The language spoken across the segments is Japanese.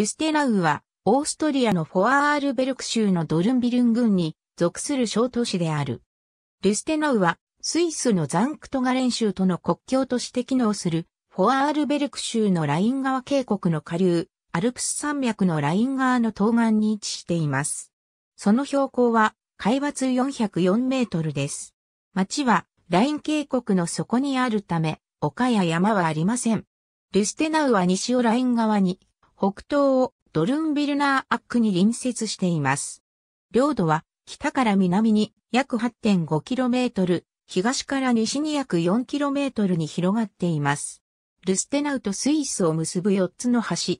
ルステナウは、オーストリアのフォアールベルク州のドルンビルン郡に属する小都市である。ルステナウは、スイスのザンクトガレン州との国境として機能する、フォアールベルク州のライン川渓谷の下流、アルプス山脈のライン川の東岸に位置しています。その標高は、海抜404メートルです。町は、ライン渓谷の底にあるため、丘や山はありません。ルステナウは西をライン側に、北東をドルンビルナーアックに隣接しています。領土は北から南に約 8.5km、東から西に約 4km に広がっています。ルステナウとスイスを結ぶ4つの橋。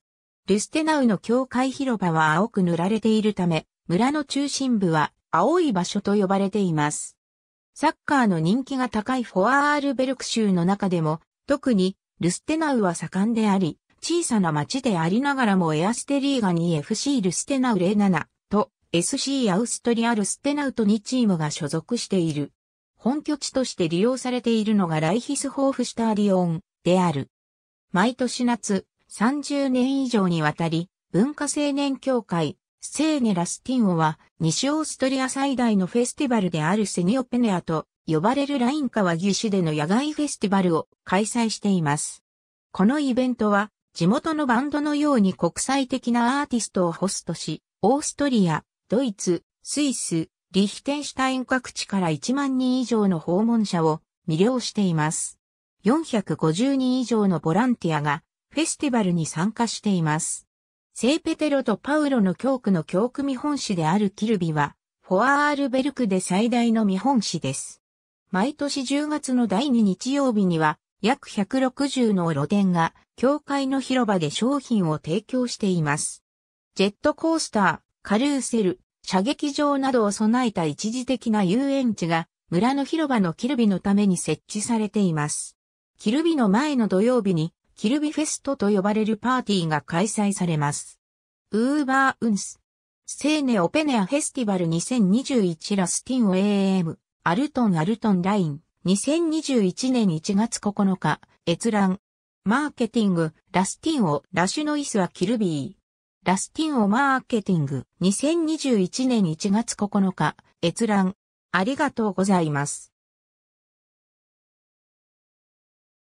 ルステナウの境界広場は青く塗られているため、村の中心部は青い場所と呼ばれています。サッカーの人気が高いフォアールベルク州の中でも、特にルステナウは盛んであり、小さな町でありながらもエアステリーガに FC ルステナウレ7と SC アウストリアルステナウト2チームが所属している。本拠地として利用されているのがライヒスホーフスターディオンである。毎年夏、30年以上にわたり、文化青年協会、セーネラスティンオは、西オーストリア最大のフェスティバルであるセニオペネアと呼ばれるライン川牛市での野外フェスティバルを開催しています。このイベントは、地元のバンドのように国際的なアーティストをホストし、オーストリア、ドイツ、スイス、リヒテンシュタイン各地から1万人以上の訪問者を魅了しています。450人以上のボランティアがフェスティバルに参加しています。聖ペテロとパウロの教区の教区見本市であるキルビは、フォアールベルクで最大の見本市です。毎年10月の第2日曜日には、約160の露店が、教会の広場で商品を提供しています。ジェットコースター、カルーセル、射撃場などを備えた一時的な遊園地が、村の広場のキルビのために設置されています。キルビの前の土曜日に、キルビフェストと呼ばれるパーティーが開催されます。ウーバーウンス。セーネオペネアフェスティバル2021ラスティンオ AM、アルトンアルトンライン。2021年1月9日、閲覧。マーケティング、ラスティンを、ラシュノイスはキルビー。ラスティンをマーケティング、2021年1月9日、閲覧。ありがとうございます。